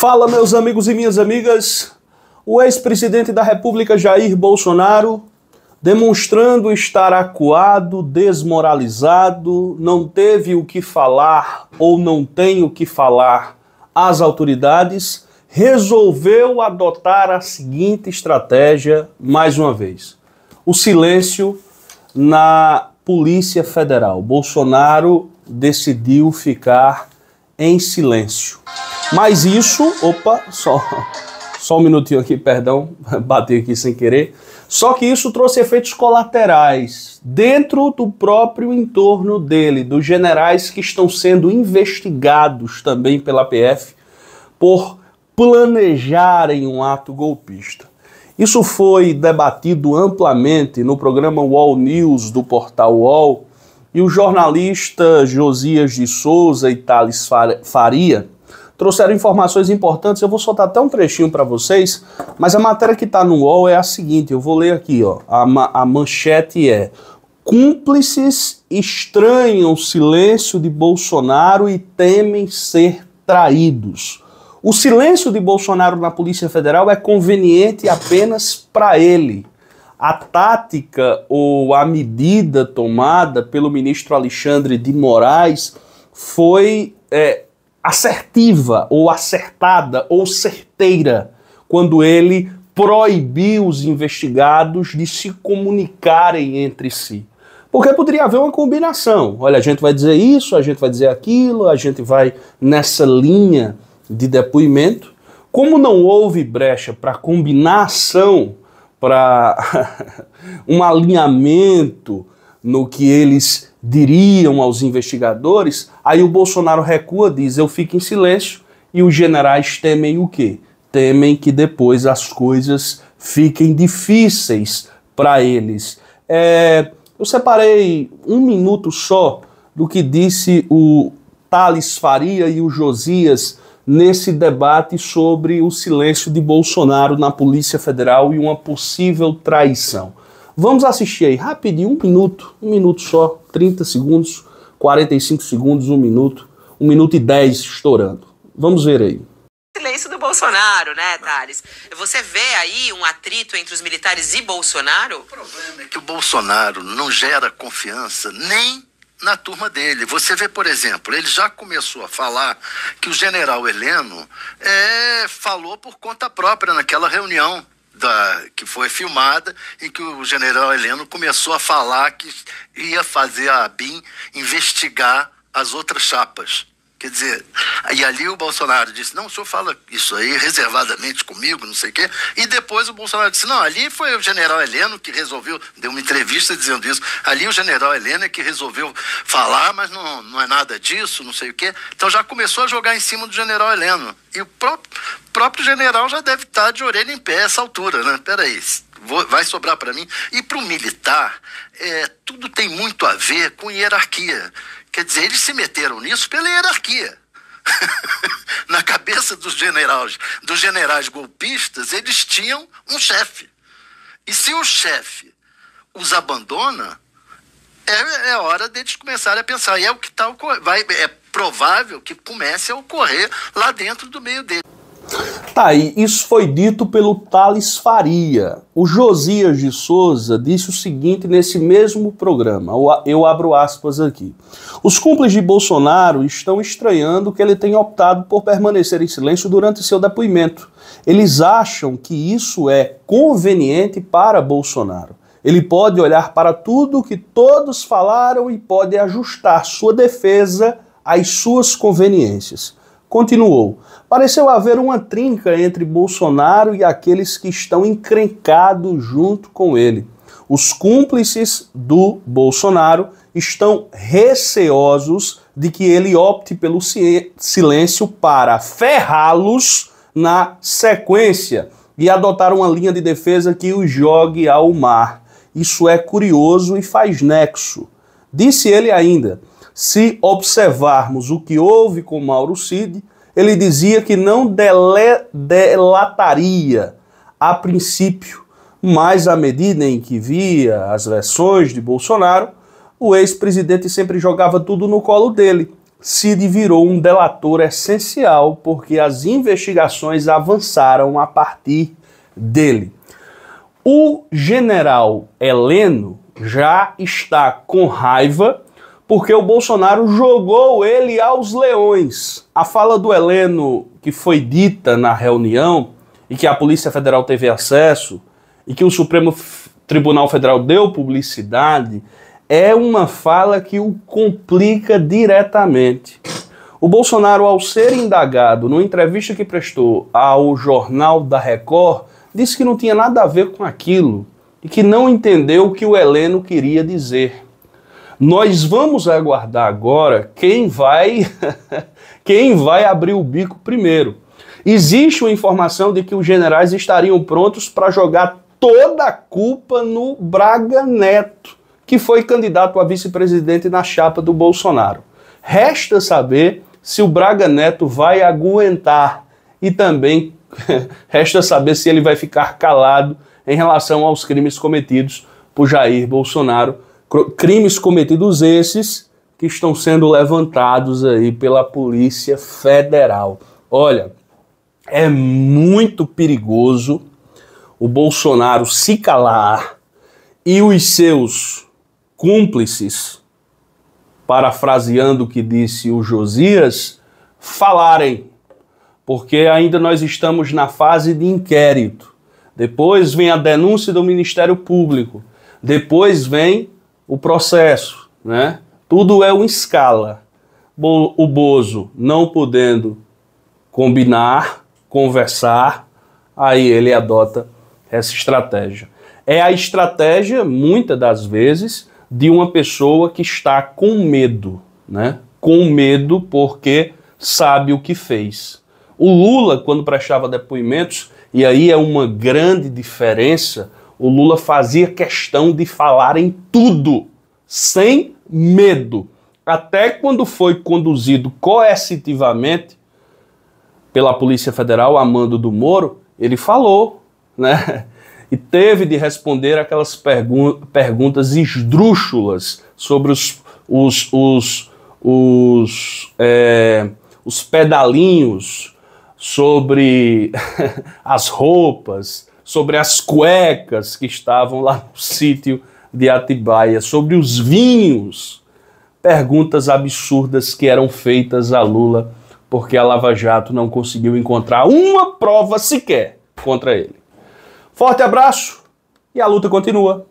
Fala, meus amigos e minhas amigas. O ex-presidente da República Jair Bolsonaro, demonstrando estar acuado, desmoralizado, não teve o que falar ou não tem o que falar às autoridades, resolveu adotar a seguinte estratégia mais uma vez: o silêncio na Polícia Federal. Bolsonaro decidiu ficar em silêncio. Mas isso, opa, só, só um minutinho aqui, perdão, bati aqui sem querer. Só que isso trouxe efeitos colaterais dentro do próprio entorno dele, dos generais que estão sendo investigados também pela PF por planejarem um ato golpista. Isso foi debatido amplamente no programa Wall News do portal Wall e o jornalista Josias de Souza e Thales Faria trouxeram informações importantes. Eu vou soltar até um trechinho para vocês, mas a matéria que está no UOL é a seguinte: eu vou ler aqui, ó. A, ma a manchete é: Cúmplices estranham o silêncio de Bolsonaro e temem ser traídos. O silêncio de Bolsonaro na Polícia Federal é conveniente apenas para ele. A tática ou a medida tomada pelo ministro Alexandre de Moraes foi é, assertiva ou acertada ou certeira quando ele proibiu os investigados de se comunicarem entre si. Porque poderia haver uma combinação. Olha, a gente vai dizer isso, a gente vai dizer aquilo, a gente vai nessa linha de depoimento. Como não houve brecha para combinação, para um alinhamento no que eles diriam aos investigadores, aí o Bolsonaro recua, diz: Eu fico em silêncio, e os generais temem o quê? Temem que depois as coisas fiquem difíceis para eles. É, eu separei um minuto só do que disse o Thales Faria e o Josias nesse debate sobre o silêncio de Bolsonaro na Polícia Federal e uma possível traição. Vamos assistir aí rapidinho, um minuto, um minuto só. 30 segundos, 45 segundos, 1 minuto, 1 minuto e 10 estourando. Vamos ver aí silêncio do Bolsonaro, né, Thales? Você vê aí um atrito entre os militares e Bolsonaro? O problema é que o Bolsonaro não gera confiança nem na turma dele. Você vê, por exemplo, ele já começou a falar que o general Heleno é, falou por conta própria naquela reunião da, que foi filmada em que o general Heleno começou a falar que ia fazer a BIM investigar as outras chapas. Quer dizer, e ali o Bolsonaro disse: não, o senhor fala isso aí reservadamente comigo, não sei o quê. E depois o Bolsonaro disse: não, ali foi o general Heleno que resolveu, deu uma entrevista dizendo isso. Ali o general Heleno é que resolveu falar, mas não, não é nada disso, não sei o quê. Então já começou a jogar em cima do general Heleno. E o próprio, próprio general já deve estar tá de orelha em pé a essa altura, né? Peraí, vai sobrar para mim. E para o militar, é, tudo tem muito a ver com hierarquia. Quer dizer, eles se meteram nisso pela hierarquia. Na cabeça dos generais, dos generais golpistas, eles tinham um chefe. E se o chefe os abandona, é, é, hora deles começarem a pensar. E é o que está ocorrendo. é provável que comece a ocorrer lá dentro do meio deles. Tá aí, isso foi dito pelo Thales Faria. O Josias de Souza disse o seguinte nesse mesmo programa, eu abro aspas aqui. Os cúmplices de Bolsonaro estão estranhando que ele tenha optado por permanecer em silêncio durante seu depoimento. Eles acham que isso é conveniente para Bolsonaro. Ele pode olhar para tudo que todos falaram e pode ajustar sua defesa às suas conveniências. Continuou. Pareceu haver uma trinca entre Bolsonaro e aqueles que estão encrencados junto com ele. Os cúmplices do Bolsonaro estão receosos de que ele opte pelo silêncio para ferrá-los na sequência e adotar uma linha de defesa que os jogue ao mar. Isso é curioso e faz nexo. Disse ele ainda: se observarmos o que houve com Mauro Cid, ele dizia que não dele, delataria a princípio, mas à medida em que via as versões de Bolsonaro, o ex-presidente sempre jogava tudo no colo dele. Cid virou um delator essencial porque as investigações avançaram a partir dele. O general Heleno já está com raiva porque o Bolsonaro jogou ele aos leões. A fala do Heleno que foi dita na reunião e que a Polícia Federal teve acesso e que o Supremo Tribunal Federal deu publicidade é uma fala que o complica diretamente. O Bolsonaro, ao ser indagado numa entrevista que prestou ao jornal da Record, disse que não tinha nada a ver com aquilo e que não entendeu o que o Heleno queria dizer. Nós vamos aguardar agora quem vai quem vai abrir o bico primeiro. Existe uma informação de que os generais estariam prontos para jogar toda a culpa no Braga Neto, que foi candidato a vice-presidente na chapa do Bolsonaro. Resta saber se o Braga Neto vai aguentar e também resta saber se ele vai ficar calado em relação aos crimes cometidos por Jair Bolsonaro crimes cometidos esses que estão sendo levantados aí pela Polícia Federal. Olha, é muito perigoso o Bolsonaro se calar e os seus cúmplices, parafraseando o que disse o Josias, falarem, porque ainda nós estamos na fase de inquérito. Depois vem a denúncia do Ministério Público. Depois vem o processo, né? Tudo é uma escala. O Bozo não podendo combinar, conversar, aí ele adota essa estratégia. É a estratégia, muitas das vezes, de uma pessoa que está com medo, né? Com medo porque sabe o que fez. O Lula, quando prestava depoimentos, e aí é uma grande diferença o Lula fazia questão de falar em tudo, sem medo. Até quando foi conduzido coercitivamente pela Polícia Federal a mando do Moro, ele falou, né? E teve de responder aquelas pergun perguntas esdrúxulas sobre os, os, os, os, é, os pedalinhos, sobre as roupas, sobre as cuecas que estavam lá no sítio de Atibaia, sobre os vinhos, perguntas absurdas que eram feitas a Lula, porque a Lava Jato não conseguiu encontrar uma prova sequer contra ele. Forte abraço e a luta continua.